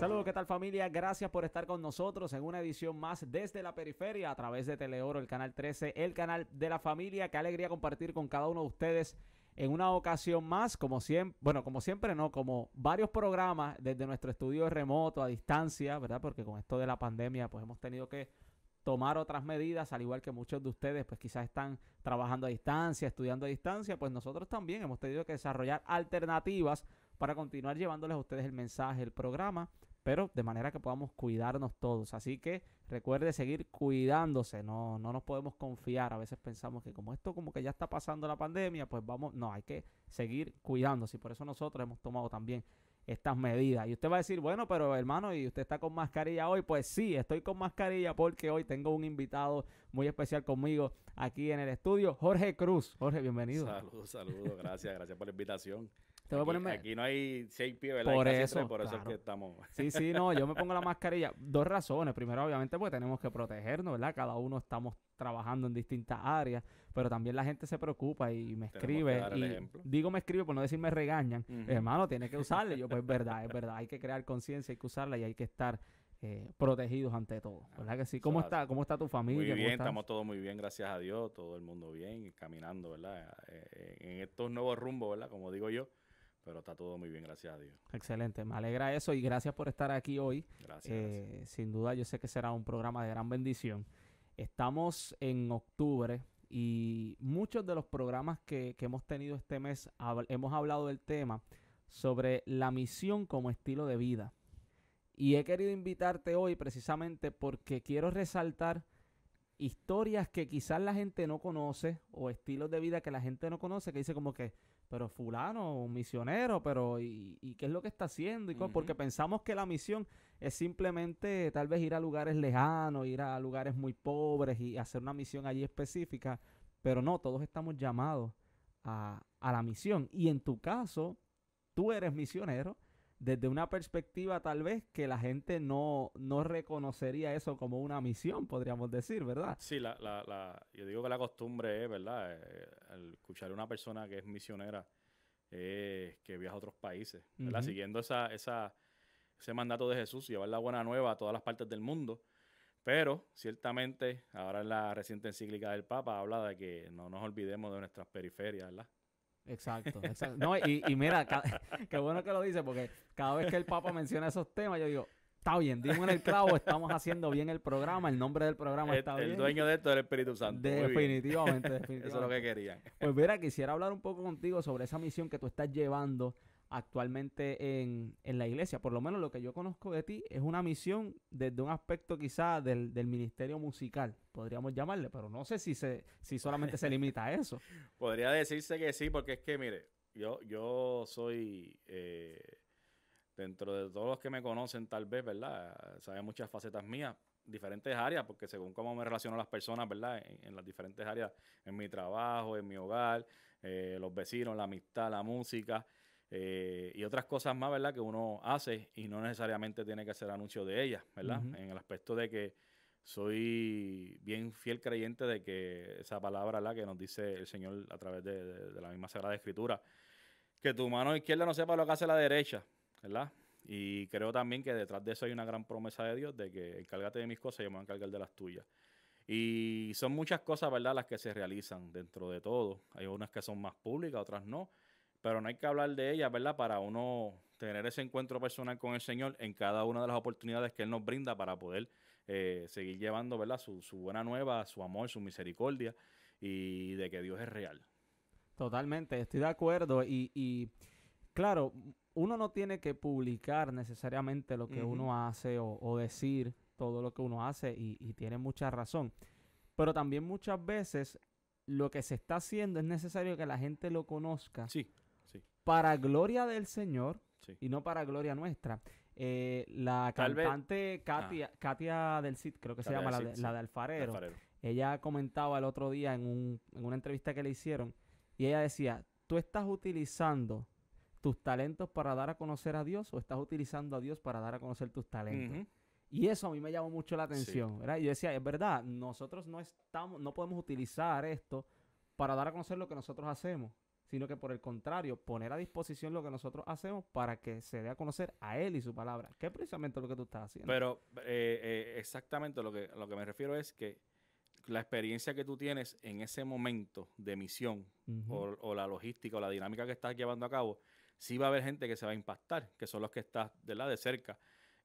Saludos, ¿qué tal familia? Gracias por estar con nosotros en una edición más desde la periferia a través de Teleoro, el canal 13, el canal de la familia. Qué alegría compartir con cada uno de ustedes en una ocasión más, como siempre, bueno, como siempre no, como varios programas desde nuestro estudio remoto, a distancia, ¿verdad? Porque con esto de la pandemia, pues hemos tenido que tomar otras medidas, al igual que muchos de ustedes, pues quizás están trabajando a distancia, estudiando a distancia, pues nosotros también hemos tenido que desarrollar alternativas para continuar llevándoles a ustedes el mensaje, el programa pero de manera que podamos cuidarnos todos. Así que recuerde seguir cuidándose, no, no nos podemos confiar. A veces pensamos que como esto como que ya está pasando la pandemia, pues vamos, no, hay que seguir cuidándose. Y por eso nosotros hemos tomado también estas medidas. Y usted va a decir, bueno, pero hermano, ¿y usted está con mascarilla hoy? Pues sí, estoy con mascarilla porque hoy tengo un invitado muy especial conmigo aquí en el estudio, Jorge Cruz. Jorge, bienvenido. Saludos, saludos, gracias, gracias por la invitación aquí, no hay seis pies, ¿verdad? Por eso, que estamos. Sí, sí, no, yo me pongo la mascarilla. Dos razones. Primero, obviamente, pues tenemos que protegernos, ¿verdad? Cada uno estamos trabajando en distintas áreas, pero también la gente se preocupa y me escribe. Y digo me escribe por no decir me regañan. Hermano, tiene que usarle. Yo, pues, es verdad, es verdad. Hay que crear conciencia, hay que usarla y hay que estar eh, protegidos ante todo. ¿Verdad que sí? ¿Cómo, está, ¿Cómo está tu familia? Muy bien, estamos todos muy bien, gracias a Dios, todo el mundo bien, caminando, ¿verdad? Eh, en estos nuevos rumbos, ¿verdad? Como digo yo, pero está todo muy bien, gracias a Dios. Excelente, me alegra eso y gracias por estar aquí hoy. Eh, gracias, Sin duda yo sé que será un programa de gran bendición. Estamos en octubre y muchos de los programas que, hemos tenido este mes hemos hablado del tema sobre la misión como estilo de vida. Y he querido invitarte hoy precisamente porque quiero resaltar historias que quizás la gente no conoce o estilos de vida que la gente no conoce, que dice como que pero fulano, un misionero, pero ¿y, qué es lo que está haciendo? Y Porque pensamos que la misión es simplemente tal vez ir a lugares lejanos, ir a lugares muy pobres y hacer una misión allí específica, pero no, todos estamos llamados a la misión. Y en tu caso, tú eres misionero desde una perspectiva tal vez que la gente no, no reconocería eso como una misión, podríamos decir, ¿verdad? Sí, la, la, yo digo que la costumbre es, ¿verdad? Eh, escuchar a una persona que es misionera, que viaja a otros países, ¿verdad? Siguiendo esa, esa, ese mandato de Jesús, llevar la buena nueva a todas las partes del mundo. Pero ciertamente, ahora en la reciente encíclica del Papa habla de que no nos olvidemos de nuestras periferias, ¿verdad? Exacto, No, y, y mira, qué bueno que lo dice, porque cada vez que el Papa menciona esos temas, yo digo, está bien, dimos en el clavo, estamos haciendo bien el programa, el nombre del programa está bien. El dueño de esto es el Espíritu Santo. Definitivamente, definitivamente. Eso es lo que quería Pues mira, quisiera hablar un poco contigo sobre esa misión que tú estás llevando actualmente en, la iglesia. Por lo menos lo que yo conozco de ti es una misión desde un aspecto quizá del, ministerio musical, podríamos llamarle, pero no sé si, se, si solamente se limita a eso. Podría decirse que sí, porque es que, mire, yo, yo soy, eh, dentro de todos los que me conocen tal vez, ¿verdad? Saben muchas facetas mías, diferentes áreas, porque según cómo me relaciono las personas, ¿verdad? En, las diferentes áreas, en mi trabajo, en mi hogar, eh, los vecinos, la amistad, la música. Eh, y otras cosas más, ¿verdad? Que uno hace y no necesariamente tiene que hacer anuncio de ellas, ¿verdad? En el aspecto de que soy bien fiel creyente de que esa palabra, la que nos dice el Señor a través de, la misma Sagrada Escritura, que tu mano izquierda no sepa lo que hace la derecha, ¿verdad? Y creo también que detrás de eso hay una gran promesa de Dios de que encárgate de mis cosas y yo me voy a encargar de las tuyas. Y son muchas cosas, ¿verdad?, las que se realizan dentro de todo. Hay unas que son más públicas, otras no pero no hay que hablar de ellas, ¿verdad? Para uno tener ese encuentro personal con el Señor en cada una de las oportunidades que Él nos brinda para poder eh, seguir llevando, ¿verdad? Su, buena nueva, su amor, su misericordia y de que Dios es real. Totalmente, estoy de acuerdo. Y, claro, uno no tiene que publicar necesariamente lo que uno hace o, decir todo lo que uno hace y, y, tiene mucha razón. Pero también muchas veces lo que se está haciendo es necesario que la gente lo conozca. Sí. Para gloria del Señor y no para gloria nuestra. Eh, la cantante ah. Katia, Katia, del Cid, creo que se llama, la, de, Alfarero, ella comentaba el otro día en, una entrevista que le hicieron y ella decía, tú estás utilizando tus talentos para dar a conocer a Dios o estás utilizando a Dios para dar a conocer tus talentos. Y eso a mí me llamó mucho la atención, Y yo decía, es verdad, nosotros no estamos, no podemos utilizar esto para dar a conocer lo que nosotros hacemos sino que por el contrario, poner a disposición lo que nosotros hacemos para que se dé a conocer a Él y su palabra, que es precisamente lo que tú estás haciendo. Pero eh, eh, exactamente lo que, lo que me refiero es que la experiencia que tú tienes en ese momento de misión o, la logística o la dinámica que estás llevando a cabo, sí va a haber gente que se va a impactar, que son los que estás de, la de cerca.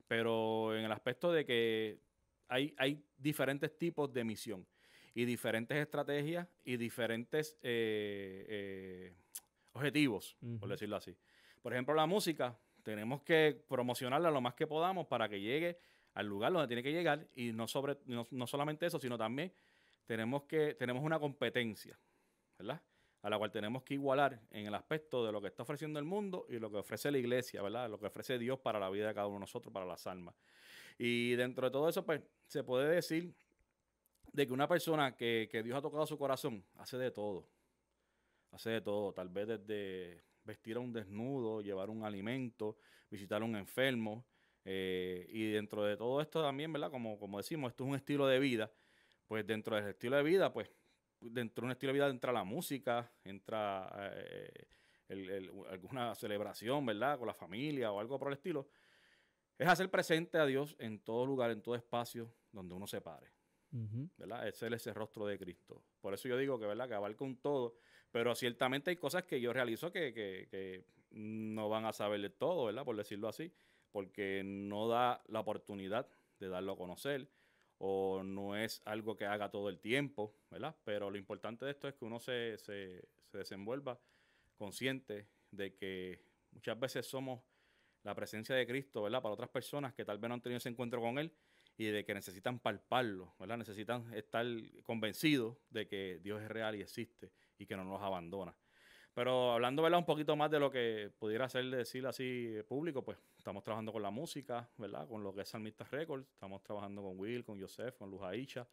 Pero en el aspecto de que hay, hay diferentes tipos de misión y diferentes estrategias y diferentes eh, eh, objetivos, por decirlo así. Por ejemplo, la música, tenemos que promocionarla lo más que podamos para que llegue al lugar donde tiene que llegar y no, sobre, no, no solamente eso, sino también tenemos, que, tenemos una competencia, ¿verdad? a la cual tenemos que igualar en el aspecto de lo que está ofreciendo el mundo y lo que ofrece la iglesia, ¿verdad? Lo que ofrece Dios para la vida de cada uno de nosotros, para las almas. Y dentro de todo eso, pues, se puede decir de que una persona que, que Dios ha tocado su corazón hace de todo. Hace de todo, tal vez desde vestir a un desnudo, llevar un alimento, visitar a un enfermo. Eh, y dentro de todo esto también, ¿verdad? Como, como decimos, esto es un estilo de vida. Pues dentro del estilo de vida, pues dentro de un estilo de vida entra la música, entra eh, alguna celebración, ¿verdad? Con la familia o algo por el estilo. Es hacer presente a Dios en todo lugar, en todo espacio donde uno se pare. Ese es el rostro de Cristo. Por eso yo digo que, ¿verdad? abarca un todo. Pero ciertamente hay cosas que yo realizo que, no van a saber de todo, ¿verdad? Por decirlo así. Porque no da la oportunidad de darlo a conocer. O no es algo que haga todo el tiempo, ¿verdad? Pero lo importante de esto es que uno se, desenvuelva consciente de que muchas veces somos la presencia de Cristo, ¿verdad? Para otras personas que tal vez no han tenido ese encuentro con Él y de que necesitan palparlo, ¿verdad? Necesitan estar convencidos de que Dios es real y existe y que no nos abandona. Pero hablando, ¿verdad? Un poquito más de lo que pudiera ser decir así público, pues estamos trabajando con la música, ¿verdad? Con lo que es Salmista Records, estamos trabajando con Will, con Joseph, con Luz Aisha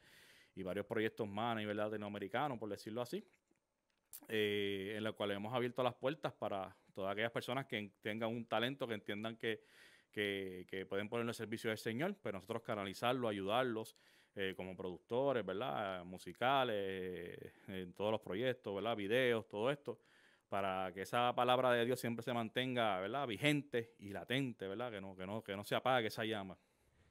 y varios proyectos más a nivel latinoamericano, por decirlo así, eh, en los cuales hemos abierto las puertas para todas aquellas personas que tengan un talento, que entiendan que que, pueden poner en servicio del Señor, pero nosotros canalizarlo, ayudarlos eh, como productores, ¿verdad? Eh, musicales, eh, en todos los proyectos, ¿verdad? Videos, todo esto, para que esa palabra de Dios siempre se mantenga, ¿verdad? Vigente y latente, ¿verdad? Que no, que no, que no se apague esa llama.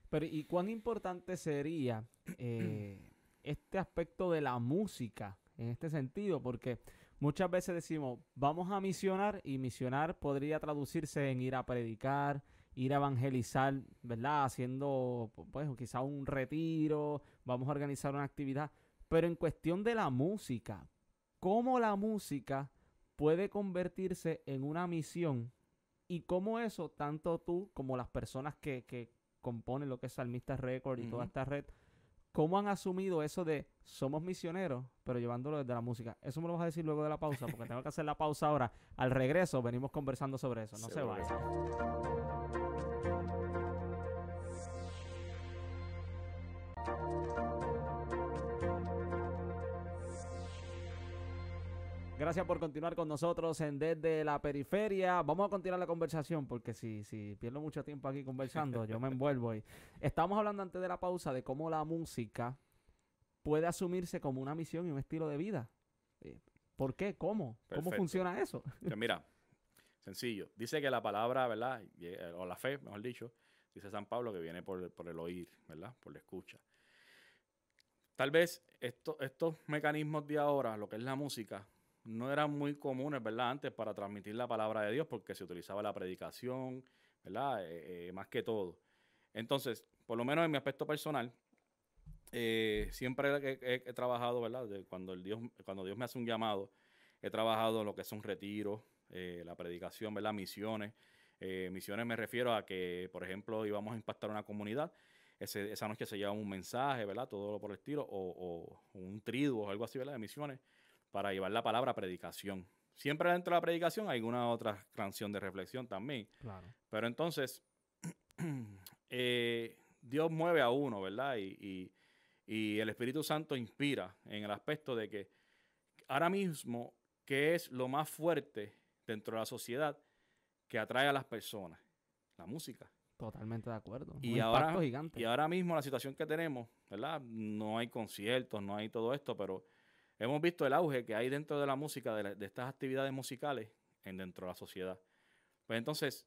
Pero, ¿y cuán importante sería este aspecto de la música en este sentido? Porque muchas veces decimos, vamos a misionar, y misionar podría traducirse en ir a predicar, ir a evangelizar, ¿verdad? Haciendo, pues, pues, quizá un retiro, vamos a organizar una actividad. Pero en cuestión de la música, ¿cómo la música puede convertirse en una misión? Y cómo eso, tanto tú como las personas que, componen lo que es Salmista Record y toda esta red, ¿cómo han asumido eso de somos misioneros, pero llevándolo desde la música. Eso me lo vas a decir luego de la pausa, porque tengo que hacer la pausa ahora. Al regreso venimos conversando sobre eso. No se, vayan. Gracias por continuar con nosotros en Desde la Periferia. Vamos a continuar la conversación porque si, pierdo mucho tiempo aquí conversando, yo me envuelvo. Y... Estábamos hablando antes de la pausa de cómo la música puede asumirse como una misión y un estilo de vida. Eh, ¿Por qué? ¿Cómo? ¿Cómo funciona eso? Pues mira, sencillo. Dice que la palabra, ¿verdad? Eh, o la fe, mejor dicho, dice San Pablo que viene por, el oír, ¿verdad? Por la escucha. Tal vez estos mecanismos de ahora, lo que es la música, no eran muy comunes, ¿verdad? Antes para transmitir la palabra de Dios, porque se utilizaba la predicación, ¿verdad? Eh, más que todo. Entonces, por lo menos en mi aspecto personal, eh, siempre he, trabajado, ¿verdad? cuando, Dios, cuando Dios me hace un llamado, he trabajado lo que son retiros, eh, la predicación, ¿verdad? Misiones. Eh, misiones me refiero a que, por ejemplo, íbamos a impactar una comunidad. esa noche se lleva un mensaje, ¿verdad? Todo lo por el estilo, o, un triduo o algo así, ¿verdad? De misiones, para llevar la palabra a predicación. Siempre dentro de la predicación hay alguna otra canción de reflexión también. Claro. Pero entonces, Dios mueve a uno, ¿verdad? y, y el Espíritu Santo inspira en el aspecto de que ahora mismo, ¿qué es lo más fuerte dentro de la sociedad que atrae a las personas? La música. Totalmente de acuerdo. Y ahora, mismo la situación que tenemos, ¿verdad? No hay conciertos, no hay todo esto, pero hemos visto el auge que hay dentro de la música, de, estas actividades musicales en, dentro de la sociedad. Pues entonces,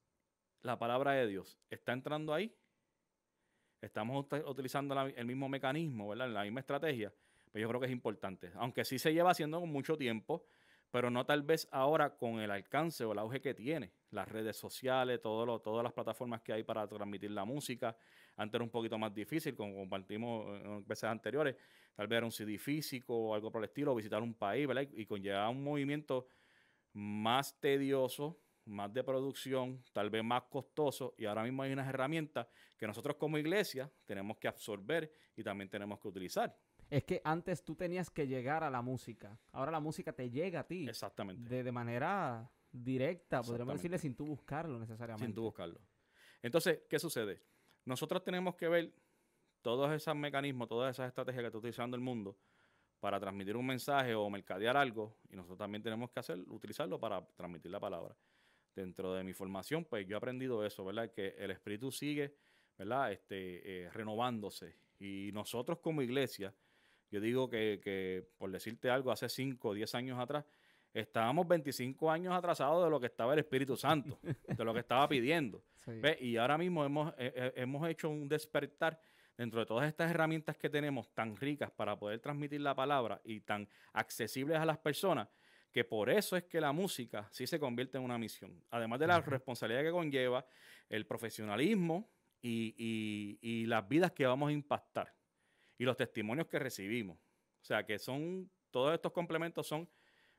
la palabra de Dios está entrando ahí estamos utilizando el mismo mecanismo, ¿verdad? la misma estrategia, pero pues yo creo que es importante. Aunque sí se lleva haciendo con mucho tiempo, pero no tal vez ahora con el alcance o el auge que tiene las redes sociales, todas las plataformas que hay para transmitir la música. Antes era un poquito más difícil, como compartimos en veces anteriores, tal vez era un CD físico o algo por el estilo, visitar un país, ¿verdad? Y conllevar un movimiento más tedioso, más de producción, tal vez más costoso, y ahora mismo hay unas herramientas que nosotros como iglesia tenemos que absorber y también tenemos que utilizar. Es que antes tú tenías que llegar a la música, ahora la música te llega a ti. Exactamente. De, manera directa, podríamos decirle, sin tú buscarlo necesariamente. Sin tú buscarlo. Entonces, ¿qué sucede? Nosotros tenemos que ver todos esos mecanismos, todas esas estrategias que está utilizando el mundo para transmitir un mensaje o mercadear algo, y nosotros también tenemos que hacer, utilizarlo para transmitir la palabra dentro de mi formación, pues yo he aprendido eso, ¿verdad? Que el espíritu sigue, ¿verdad? Este, eh, renovándose. Y nosotros como iglesia, yo digo que, por decirte algo, hace 5 o 10 años atrás, estábamos 25 años atrasados de lo que estaba el Espíritu Santo, de lo que estaba pidiendo. Y ahora mismo hemos, hemos hecho un despertar dentro de todas estas herramientas que tenemos tan ricas para poder transmitir la palabra y tan accesibles a las personas que por eso es que la música sí se convierte en una misión. Además de la responsabilidad que conlleva, el profesionalismo y, las vidas que vamos a impactar y los testimonios que recibimos. O sea, que son, todos estos complementos son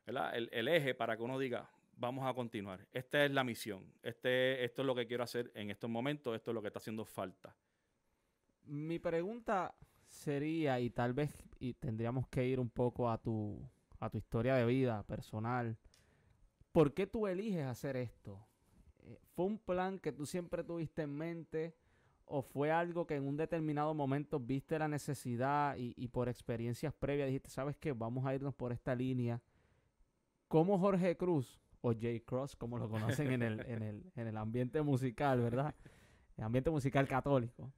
el, el, eje para que uno diga, vamos a continuar. Esta es la misión, este, esto es lo que quiero hacer en estos momentos, esto es lo que está haciendo falta. Mi pregunta sería, y tal vez y tendríamos que ir un poco a tu a tu historia de vida personal. ¿Por qué tú eliges hacer esto? Eh, ¿Fue un plan que tú siempre tuviste en mente o fue algo que en un determinado momento viste la necesidad y, por experiencias previas dijiste, sabes qué, vamos a irnos por esta línea? como Jorge Cruz o Jay Cross, como lo conocen en el, ambiente musical, ¿verdad? El ambiente musical católico.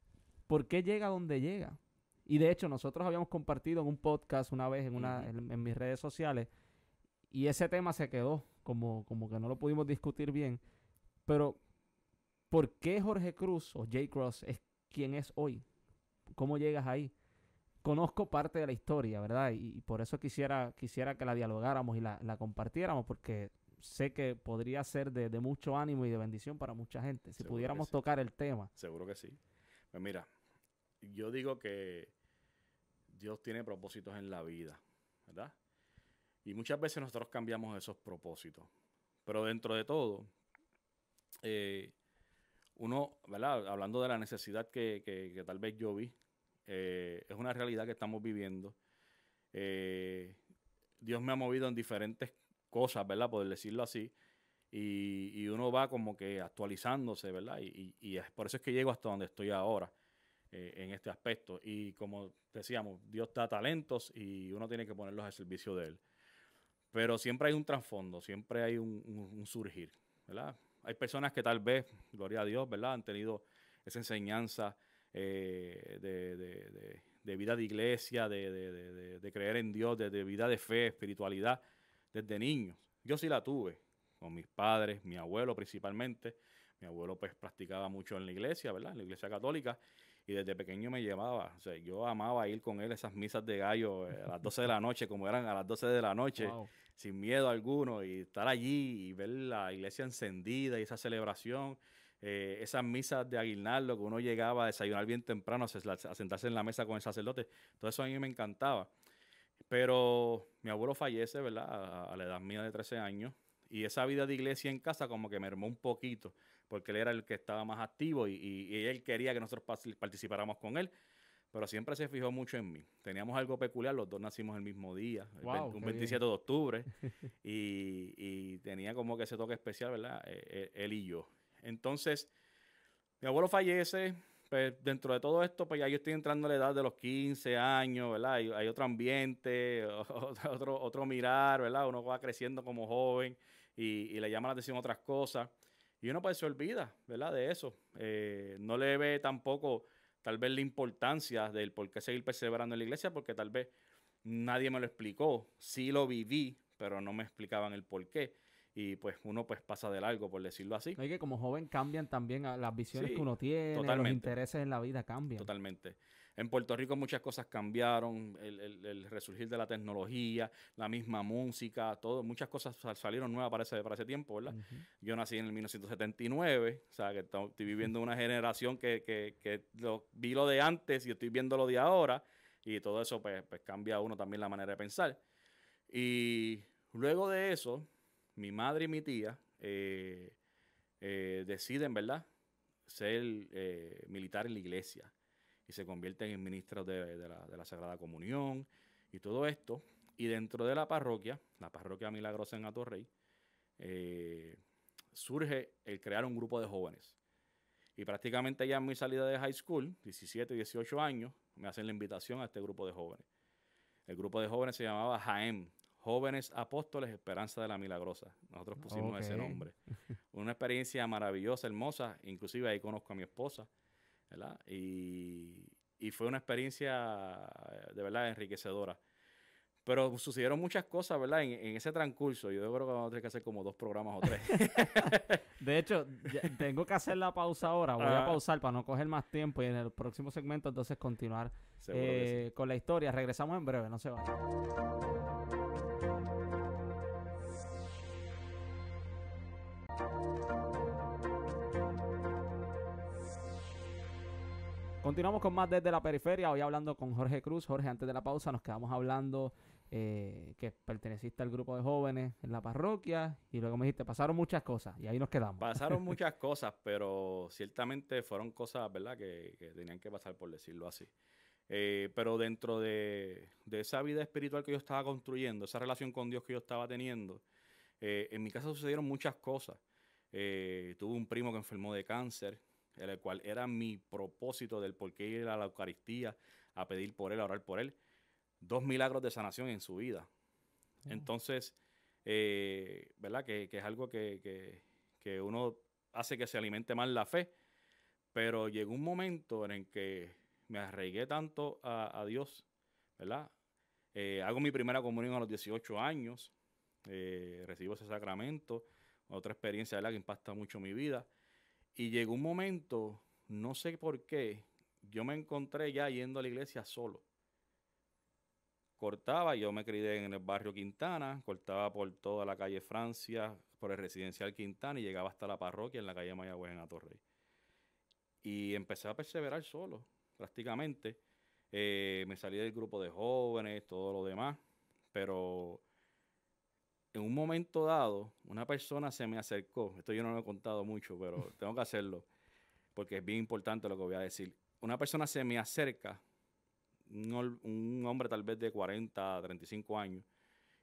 ¿Por qué llega donde llega? Y de hecho, nosotros habíamos compartido en un podcast una vez en, una, en, mis redes sociales y ese tema se quedó como, como que no lo pudimos discutir bien. Pero, ¿por qué Jorge Cruz o J. Cross es quien es hoy? ¿Cómo llegas ahí? Conozco parte de la historia, ¿verdad? Y, por eso quisiera, quisiera que la dialogáramos y la, compartiéramos, porque sé que podría ser de, mucho ánimo y de bendición para mucha gente, si pudiéramos tocar el tema. Seguro que sí. Pues mira, yo digo que Dios tiene propósitos en la vida, ¿verdad? Y muchas veces nosotros cambiamos esos propósitos. Pero dentro de todo, eh, uno, ¿verdad? Hablando de la necesidad que, tal vez yo vi, eh, es una realidad que estamos viviendo. Eh, Dios me ha movido en diferentes cosas, ¿verdad? Poder decirlo así. Y, uno va como que actualizándose, ¿verdad? Y, y, y, por eso es que llego hasta donde estoy ahora. Eh, en este aspecto. Y como decíamos, Dios da talentos y uno tiene que ponerlos al servicio de Él. Pero siempre hay un trasfondo, siempre hay un, surgir, ¿verdad? Hay personas que tal vez, gloria a Dios, ¿verdad? Han tenido esa enseñanza eh, de, de, vida de iglesia, de, creer en Dios, de, vida de fe, espiritualidad, desde niños. Yo sí la tuve, con mis padres, mi abuelo principalmente. Mi abuelo pues practicaba mucho en la iglesia, ¿verdad? En la iglesia católica y desde pequeño me llevaba. yo amaba ir con él esas misas de gallo eh, a las 12 de la noche, como eran a las 12 de la noche, sin miedo alguno, y estar allí y ver la iglesia encendida y esa celebración. Eh, esas misas de aguinaldo que uno llegaba a desayunar bien temprano, a sentarse en la mesa con el sacerdote. Todo eso a mí me encantaba. Pero mi abuelo fallece, ¿verdad? A, a la edad mía de 13 años. Y esa vida de iglesia en casa como que mermó un poquito porque él era el que estaba más activo y, él quería que nosotros participáramos con él pero siempre se fijó mucho en mí. Teníamos algo peculiar, los dos nacimos el mismo día, un 27 de octubre, y, tenía como que ese toque especial, ¿verdad? E, e, él y yo. Entonces, mi abuelo fallece, pues dentro de todo esto, pues ya yo estoy entrando a la edad de los 15 años, ¿verdad? Hay, otro ambiente, otro, otro mirar, ¿verdad? Uno va creciendo como joven y, le llama la atención otras cosas. Y uno pues, se olvida, ¿verdad? De eso. Eh, no le ve tampoco tal vez la importancia del por qué seguir perseverando en la iglesia, porque tal vez nadie me lo explicó. Sí lo viví, pero no me explicaban el por qué. Y pues uno pues pasa de largo, por decirlo así. Hay que como joven cambian también las visiones que uno tiene, los intereses en la vida cambian. Totalmente. En Puerto Rico muchas cosas cambiaron, el, resurgir de la tecnología, la misma música, todo, muchas cosas salieron nuevas para ese, tiempo, ¿verdad? Yo nací en el 1979, o sea, que estoy viviendo una generación que, vi lo de antes y estoy viendo lo de ahora, y todo eso pues, pues, cambia a uno también la manera de pensar. Y luego de eso, mi madre y mi tía eh, eh, deciden, ¿verdad? Ser eh, militar en la iglesia y se convierten en ministros de, la, Sagrada Comunión y todo esto. Y dentro de la parroquia, la parroquia milagrosa en Atorrey, eh, surge el crear un grupo de jóvenes. Y prácticamente ya en mi salida de high school, 17, 18 años, me hacen la invitación a este grupo de jóvenes. El grupo de jóvenes se llamaba Jaem, Jóvenes Apóstoles Esperanza de la Milagrosa. Nosotros pusimos ese nombre. Una experiencia maravillosa, hermosa. Inclusive ahí conozco a mi esposa. Y, fue una experiencia eh, de verdad enriquecedora. Pero sucedieron muchas cosas, ¿verdad? En, ese transcurso. Yo creo que vamos a tener que hacer como dos programas o tres. de hecho, tengo que hacer la pausa ahora. Voy a pausar para no coger más tiempo y en el próximo segmento entonces continuar eh, con la historia. Regresamos en breve, no se va Continuamos con más desde la periferia. Hoy hablando con Jorge Cruz. Jorge, antes de la pausa nos quedamos hablando eh, que perteneciste al grupo de jóvenes en la parroquia y luego me dijiste, pasaron muchas cosas y ahí nos quedamos. Pasaron muchas cosas, pero ciertamente fueron cosas, ¿verdad?, que, tenían que pasar, por decirlo así. Eh, pero dentro de, esa vida espiritual que yo estaba construyendo, esa relación con Dios que yo estaba teniendo, eh, en mi casa sucedieron muchas cosas. tuve un primo que enfermó de cáncer, el cual era mi propósito del por qué ir a la Eucaristía, a pedir por él, a orar por él, dos milagros de sanación en su vida. Entonces, eh, ¿verdad? Que, es algo que, uno hace que se alimente más la fe, pero llegó un momento en el que me arraigué tanto a, Dios, ¿verdad? Eh, hago mi primera comunión a los 18 años, eh, recibo ese sacramento, otra experiencia de la que impacta mucho mi vida. Y llegó un momento, no sé por qué, yo me encontré ya yendo a la iglesia solo. Cortaba, yo me crié en el barrio Quintana, cortaba por toda la calle Francia, por el residencial Quintana y llegaba hasta la parroquia en la calle Mayagüez en Torre. Y empecé a perseverar solo, prácticamente. Eh, me salí del grupo de jóvenes, todo lo demás, pero en un momento dado, una persona se me acercó, esto yo no lo he contado mucho, pero tengo que hacerlo, porque es bien importante lo que voy a decir. Una persona se me acerca, un, hombre tal vez de 40, 35 años,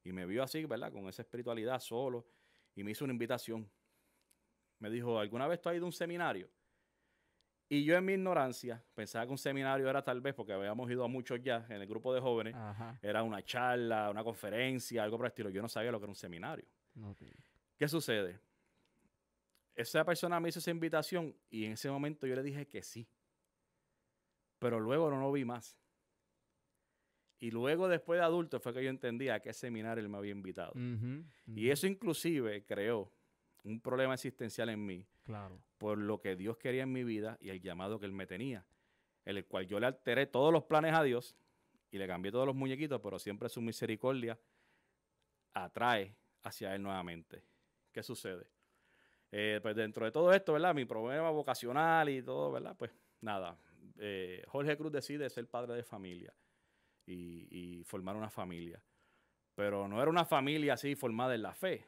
y me vio así, ¿verdad? Con esa espiritualidad solo, y me hizo una invitación. Me dijo, ¿alguna vez tú has ido a un seminario? Y yo en mi ignorancia pensaba que un seminario era tal vez, porque habíamos ido a muchos ya en el grupo de jóvenes, era una charla, una conferencia, algo por el estilo. Yo no sabía lo que era un seminario. ¿Qué sucede? Esa persona me hizo esa invitación y en ese momento yo le dije que sí. Pero luego no lo vi más. Y luego después de adulto fue que yo entendí a qué seminario él me había invitado. Y eso inclusive creó un problema existencial en mí por lo que Dios quería en mi vida y el llamado que Él me tenía. En el cual yo le alteré todos los planes a Dios y le cambié todos los muñequitos, pero siempre su misericordia atrae hacia Él nuevamente. ¿Qué sucede? Eh, pues dentro de todo esto, ¿verdad? Mi problema vocacional y todo, ¿verdad? Pues nada, eh, Jorge Cruz decide ser padre de familia y, y formar una familia. Pero no era una familia así formada en la fe,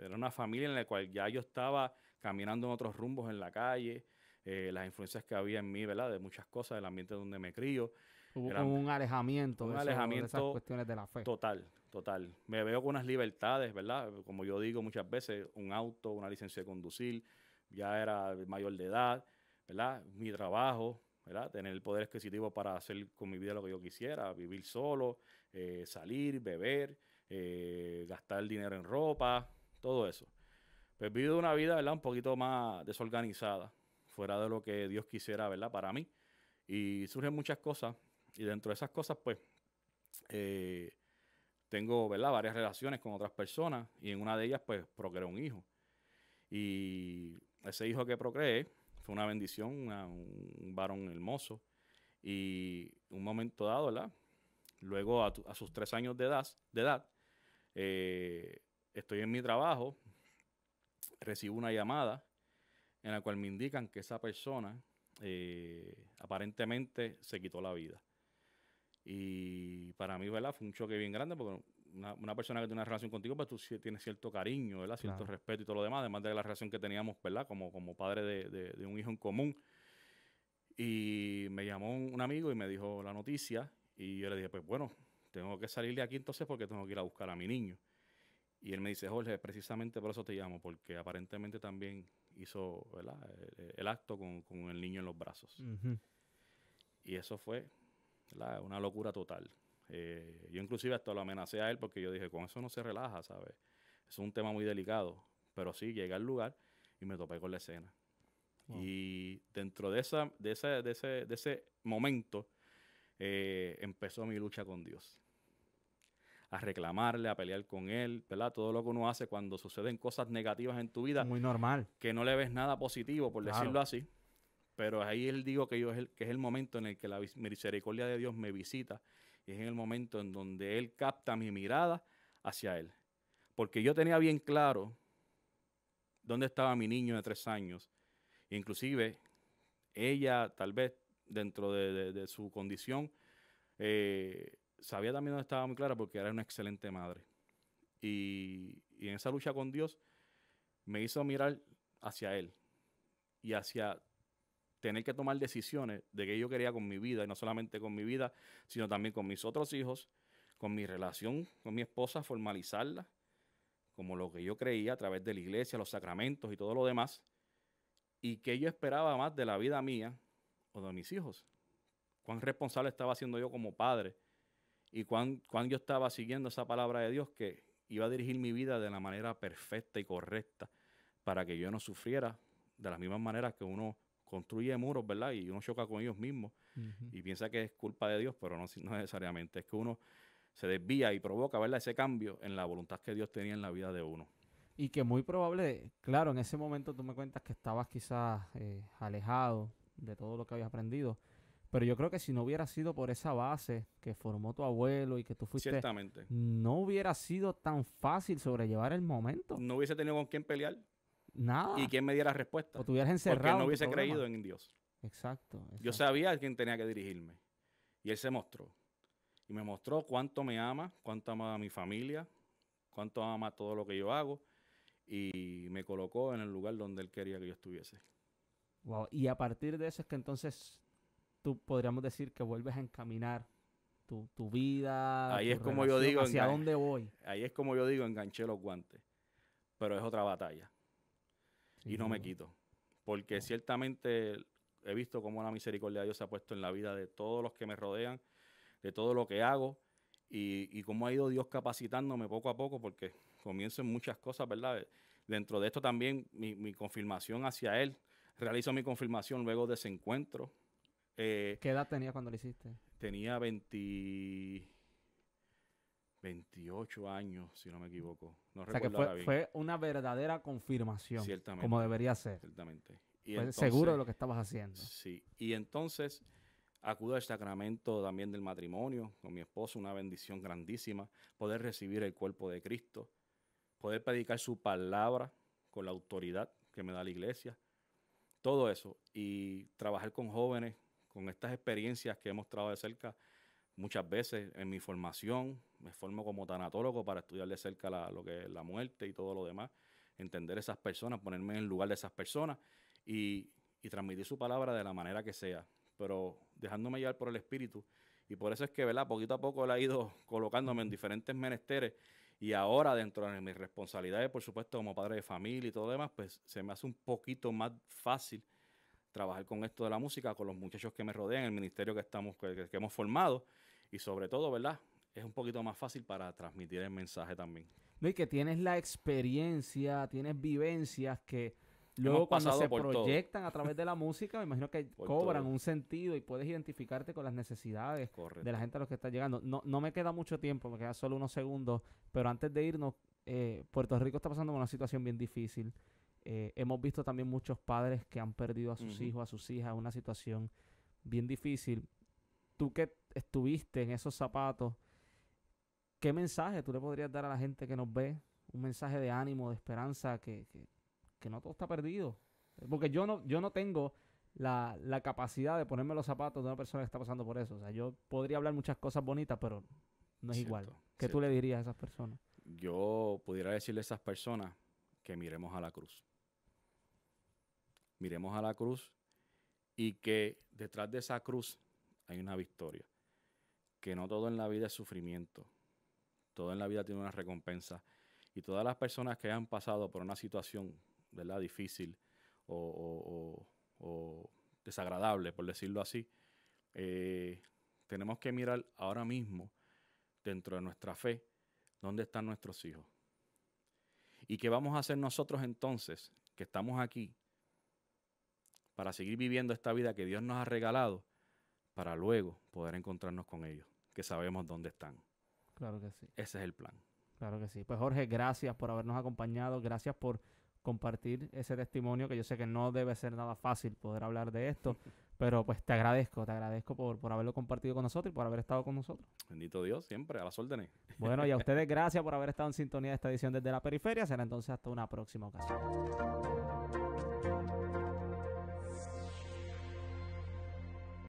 era una familia en la cual ya yo estaba caminando en otros rumbos en la calle, eh, las influencias que había en mí, ¿verdad? De muchas cosas, del ambiente donde me crío. Hubo un alejamiento, un esas cuestiones de la fe. Total, total. Me veo con unas libertades, ¿verdad? Como yo digo muchas veces, un auto, una licencia de conducir, ya era mayor de edad, ¿verdad? Mi trabajo, ¿verdad? Tener el poder exquisitivo para hacer con mi vida lo que yo quisiera, vivir solo, eh, salir, beber, eh, gastar dinero en ropa, todo eso pues vivido una vida, ¿verdad? Un poquito más desorganizada, fuera de lo que Dios quisiera, ¿verdad? Para mí. Y surgen muchas cosas. Y dentro de esas cosas, pues, eh, tengo, ¿verdad? Varias relaciones con otras personas. Y en una de ellas, pues, procreé un hijo. Y ese hijo que procreé fue una bendición, un varón hermoso. Y un momento dado, ¿verdad? Luego, a, sus tres años de edad, eh, estoy en mi trabajo, recibo una llamada en la cual me indican que esa persona eh, aparentemente se quitó la vida. Y para mí, ¿verdad? Fue un choque bien grande porque una, persona que tiene una relación contigo, pues tú tienes cierto cariño, ¿verdad? Cierto respeto y todo lo demás, además de la relación que teníamos, ¿verdad? Como, como padre de, de un hijo en común. Y me llamó un amigo y me dijo la noticia y yo le dije, pues bueno, tengo que salir de aquí entonces porque tengo que ir a buscar a mi niño. Y él me dice, Jorge, precisamente por eso te llamo, porque aparentemente también hizo eh, eh, El, acto con, el niño en los brazos. Y eso fue una locura total. Eh, yo inclusive hasta lo amenacé a él porque yo dije, con eso no se relaja, ¿sabes? Es un tema muy delicado. Pero sí, llegué al lugar y me topé con la escena. Y dentro de, ese, momento empezó mi lucha con Dios a reclamarle, a pelear con él, ¿verdad? Todo lo que uno hace cuando suceden cosas negativas en tu vida. Muy normal. Que no le ves nada positivo, por decirlo así. Pero ahí él digo que, yo es el, que es el momento en el que la misericordia de Dios me visita y es en el momento en donde él capta mi mirada hacia él. Porque yo tenía bien claro dónde estaba mi niño de tres años. Inclusive, ella tal vez dentro de, su condición, eh, sabía también dónde estaba muy clara porque era una excelente madre. Y, en esa lucha con Dios me hizo mirar hacia Él y hacia tener que tomar decisiones de qué yo quería con mi vida, y no solamente con mi vida, sino también con mis otros hijos, con mi relación con mi esposa, formalizarla, como lo que yo creía a través de la iglesia, los sacramentos y todo lo demás, y qué yo esperaba más de la vida mía o de mis hijos. Cuán responsable estaba siendo yo como padre y cuando yo estaba siguiendo esa palabra de Dios que iba a dirigir mi vida de la manera perfecta y correcta para que yo no sufriera de las mismas maneras que uno construye muros, ¿verdad? Y uno choca con ellos mismos y piensa que es culpa de Dios, pero no, no, necesariamente. Es que uno se desvía y provoca, ¿verdad? Ese cambio en la voluntad que Dios tenía en la vida de uno. Y que muy probable, claro, en ese momento tú me cuentas que estabas quizás eh, alejado de todo lo que habías aprendido, pero yo creo que si no hubiera sido por esa base que formó tu abuelo y que tú fuiste. Ciertamente. No hubiera sido tan fácil sobrellevar el momento. No hubiese tenido con quién pelear. Nada. Y quién me diera respuesta. O tuvieras encerrado. Porque no hubiese creído en Dios. Exacto, Yo sabía a quién tenía que dirigirme. Y él se mostró. Y me mostró cuánto me ama, cuánto ama a mi familia, cuánto ama todo lo que yo hago. Y me colocó en el lugar donde él quería que yo estuviese. Wow. Y a partir de eso es que entonces tú podríamos decir que vuelves a encaminar tu, vida. Ahí es como yo digo. ¿Hacia dónde voy? Ahí es como yo digo, enganché los guantes. Pero es otra batalla. y no me quito. Porque ciertamente he visto cómo la misericordia de Dios se ha puesto en la vida de todos los que me rodean, de todo lo que hago. Y, y cómo ha ido Dios capacitándome poco a poco, porque comienzo en muchas cosas, ¿verdad? Dentro de esto también mi, mi confirmación hacia Él. Realizo mi confirmación luego de ese encuentro eh, ¿Qué edad tenía cuando lo hiciste? Tenía 20, 28 años, si no me equivoco. No o sea que fue, una verdadera confirmación. Ciertamente. Como debería ser. Ciertamente. seguro de lo que estabas haciendo. Sí. Y entonces acudo al este sacramento también del matrimonio con mi esposo, una bendición grandísima. Poder recibir el cuerpo de Cristo. Poder predicar su palabra con la autoridad que me da la iglesia. Todo eso. Y trabajar con jóvenes con estas experiencias que he mostrado de cerca muchas veces en mi formación, me formo como tanatólogo para estudiar de cerca la, lo que es la muerte y todo lo demás, entender esas personas, ponerme en el lugar de esas personas y, y transmitir su palabra de la manera que sea, pero dejándome llevar por el espíritu. Y por eso es que, ¿verdad? Poquito a poco él ha ido colocándome en diferentes menesteres y ahora dentro de mis responsabilidades, por supuesto, como padre de familia y todo lo demás, pues se me hace un poquito más fácil trabajar con esto de la música, con los muchachos que me rodean, el ministerio que, estamos, que, hemos formado y sobre todo, ¿verdad? Es un poquito más fácil para transmitir el mensaje también. y que tienes la experiencia, tienes vivencias que luego cuando se proyectan a través de la música, me imagino que cobran un sentido y puedes identificarte con las necesidades de la gente a los que está llegando. No, no me queda mucho tiempo, me quedan solo unos segundos, pero antes de irnos, eh, Puerto Rico está pasando por una situación bien difícil. Eh, hemos visto también muchos padres que han perdido a sus hijos, a sus hijas, una situación bien difícil. Tú que estuviste en esos zapatos, ¿qué mensaje tú le podrías dar a la gente que nos ve? Un mensaje de ánimo, de esperanza, que, no todo está perdido. Porque yo no, yo no tengo la, capacidad de ponerme los zapatos de una persona que está pasando por eso. O sea, yo podría hablar muchas cosas bonitas, pero no es igual. ¿Qué tú le dirías a esas personas? Yo pudiera decirle a esas personas que miremos a la cruz miremos a la cruz y que detrás de esa cruz hay una victoria. Que no todo en la vida es sufrimiento. Todo en la vida tiene una recompensa. Y todas las personas que han pasado por una situación difícil o, desagradable, por decirlo así, eh, tenemos que mirar ahora mismo dentro de nuestra fe dónde están nuestros hijos. ¿Y qué vamos a hacer nosotros entonces que estamos aquí para seguir viviendo esta vida que Dios nos ha regalado, para luego poder encontrarnos con ellos, que sabemos dónde están. Claro que sí. Ese es el plan. Claro que sí. Pues Jorge, gracias por habernos acompañado, gracias por compartir ese testimonio, que yo sé que no debe ser nada fácil poder hablar de esto, pero pues te agradezco, te agradezco por, haberlo compartido con nosotros y por haber estado con nosotros. Bendito Dios, siempre, a las órdenes. Bueno, y a ustedes gracias por haber estado en sintonía de esta edición desde la periferia. Será entonces hasta una próxima ocasión.